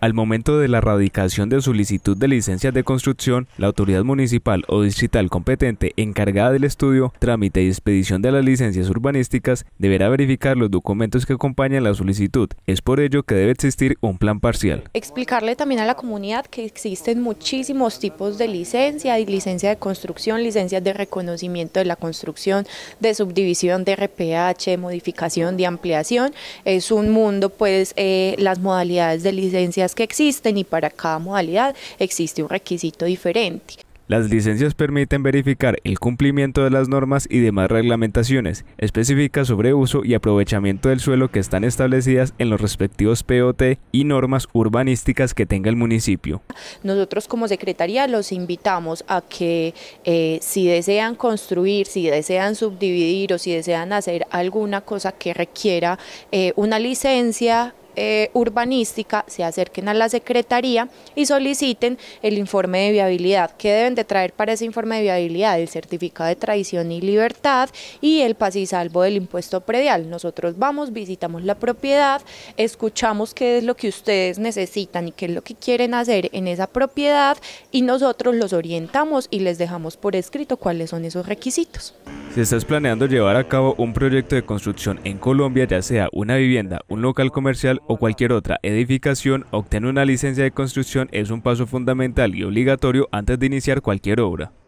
Al momento de la radicación de solicitud de licencias de construcción, la autoridad municipal o distrital competente encargada del estudio, trámite y expedición de las licencias urbanísticas deberá verificar los documentos que acompañan la solicitud. Es por ello que debe existir un plan parcial. Explicarle también a la comunidad que existen muchísimos tipos de licencia, licencia de construcción, licencias de reconocimiento de la construcción, de subdivisión, de RPH, de modificación, de ampliación. Es un mundo, pues, eh, las modalidades de licencia que existen y para cada modalidad existe un requisito diferente. Las licencias permiten verificar el cumplimiento de las normas y demás reglamentaciones específicas sobre uso y aprovechamiento del suelo que están establecidas en los respectivos POT y normas urbanísticas que tenga el municipio. Nosotros como Secretaría los invitamos a que eh, si desean construir, si desean subdividir o si desean hacer alguna cosa que requiera eh, una licencia, eh, urbanística se acerquen a la Secretaría y soliciten el informe de viabilidad. ¿Qué deben de traer para ese informe de viabilidad? El certificado de tradición y libertad y el pasisalvo del impuesto predial. Nosotros vamos, visitamos la propiedad, escuchamos qué es lo que ustedes necesitan y qué es lo que quieren hacer en esa propiedad y nosotros los orientamos y les dejamos por escrito cuáles son esos requisitos. Si estás planeando llevar a cabo un proyecto de construcción en Colombia, ya sea una vivienda, un local comercial o cualquier otra edificación, obtener una licencia de construcción es un paso fundamental y obligatorio antes de iniciar cualquier obra.